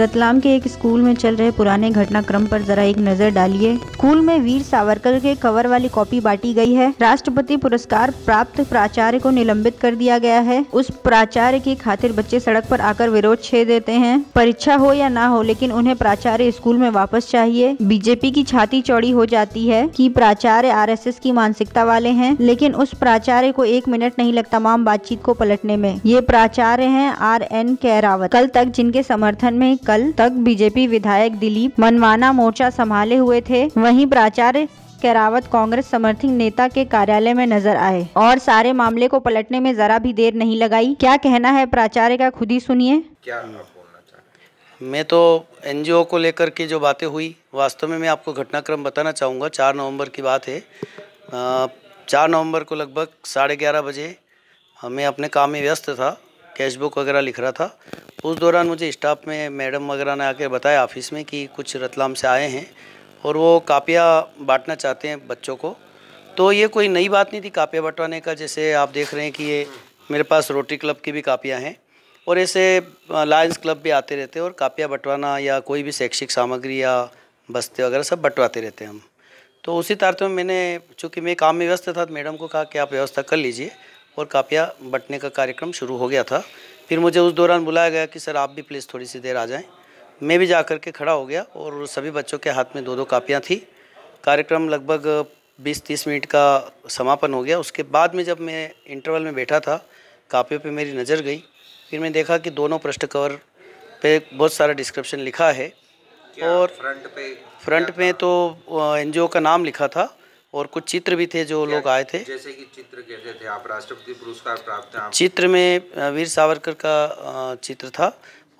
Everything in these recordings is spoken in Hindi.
रतलाम के एक स्कूल में चल रहे पुराने घटनाक्रम पर जरा एक नजर डालिए स्कूल में वीर सावरकर के कवर वाली कॉपी बांटी गई है राष्ट्रपति पुरस्कार प्राप्त प्राचार्य को निलंबित कर दिया गया है उस प्राचार्य की खातिर बच्चे सड़क पर आकर विरोध छेड़ देते हैं परीक्षा हो या ना हो लेकिन उन्हें प्राचार्य स्कूल में वापस चाहिए बीजेपी की छाती चौड़ी हो जाती है की प्राचार्य आर की मानसिकता वाले है लेकिन उस प्राचार्य को एक मिनट नहीं लगता तमाम बातचीत को पलटने में ये प्राचार्य है आर एन कैरावत कल तक जिनके समर्थन में कल तक बीजेपी विधायक दिलीप मनवाना मोर्चा संभाले हुए थे वहीं प्राचार्य कैरावत कांग्रेस समर्थक नेता के कार्यालय में नजर आए और सारे मामले को पलटने में जरा भी देर नहीं लगाई क्या कहना है प्राचार्य का खुद ही सुनिए क्या मैं तो एनजीओ को लेकर के जो बातें हुई वास्तव में मैं आपको घटनाक्रम बताना चाहूँगा चार नवंबर की बात है चार नवंबर को लगभग साढ़े ग्यारह बजे मैं अपने काम में व्यस्त था कैशबुक वगैरह लिख रहा था उस दौरान मुझे स्टाफ में मैडम वगैरह ने आकर बताया ऑफिस में कि कुछ रतलाम से आए हैं और वो कापियाँ बांटना चाहते हैं बच्चों को तो ये कोई नई बात नहीं थी कापियाँ बंटवाने का जैसे आप देख रहे हैं कि ये मेरे पास रोटरी क्लब की भी कापियाँ हैं और ऐसे लायंस क्लब भी आते रहते हैं और कापियाँ बंटवाना या कोई भी शैक्षिक सामग्री या बस्ते वगैरह सब बंटवाते रहते हैं हम तो उसी तारतम्य में मैंने चूँकि मैं काम में व्यस्त था तो मैडम को कहा कि आप व्यवस्था कर लीजिए और कापियाँ बंटने का कार्यक्रम शुरू हो गया था फिर मुझे उस दौरान बुलाया गया कि सर आप भी प्लीज़ थोड़ी सी देर आ जाएं मैं भी जा कर के खड़ा हो गया और सभी बच्चों के हाथ में दो दो कापियाँ थी कार्यक्रम लगभग 20-30 मिनट का समापन हो गया उसके बाद में जब मैं इंटरवल में बैठा था कापियों पे मेरी नज़र गई फिर मैं देखा कि दोनों पृष्ठ कवर पे बहुत सारा डिस्क्रिप्शन लिखा है और फ्रंट पे फ्रंट पे तो एनजीओ का नाम लिखा था और कुछ चित्र भी थे जो लोग आए थे जैसे कि चित्र कहते थे आप राष्ट्रपति पुरस्कार प्राप्त चित्र में वीर सावरकर का चित्र था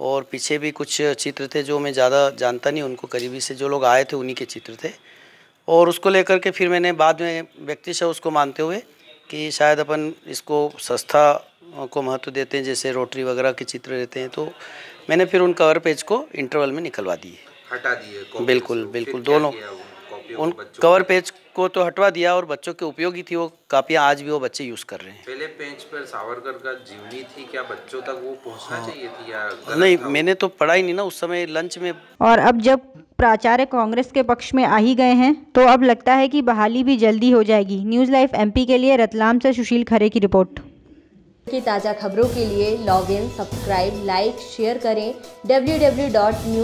और पीछे भी कुछ चित्र थे जो मैं ज़्यादा जानता नहीं उनको करीबी से जो लोग आए थे उन्हीं के चित्र थे और उसको लेकर के फिर मैंने बाद में व्यक्ति से उसको मानते हुए कि शायद अपन इसको संस्था को महत्व देते हैं जैसे रोटरी वगैरह के चित्र रहते हैं तो मैंने फिर उन कवर पेज को इंटरवल में निकलवा दिए हटा दिए बिल्कुल बिल्कुल दोनों उन कवर पेज को तो हटवा दिया और बच्चों के उपयोगी थी वो कापियाँ आज भी वो बच्चे यूज़ कर रहे हैं पहले पेज पर सावरकर का जीवनी थी क्या बच्चों तक वो पहुंचना हाँ। चाहिए थी या नहीं मैंने तो पढ़ा ही नहीं ना उस समय लंच में और अब जब प्राचार्य कांग्रेस के पक्ष में आ ही गए हैं तो अब लगता है की बहाली भी जल्दी हो जाएगी न्यूज़ लाइफ एम के लिए रतलाम ऐसी सुशील खरे की रिपोर्ट की ताज़ा खबरों के लिए log in subscribe like share करें डब्ल्यू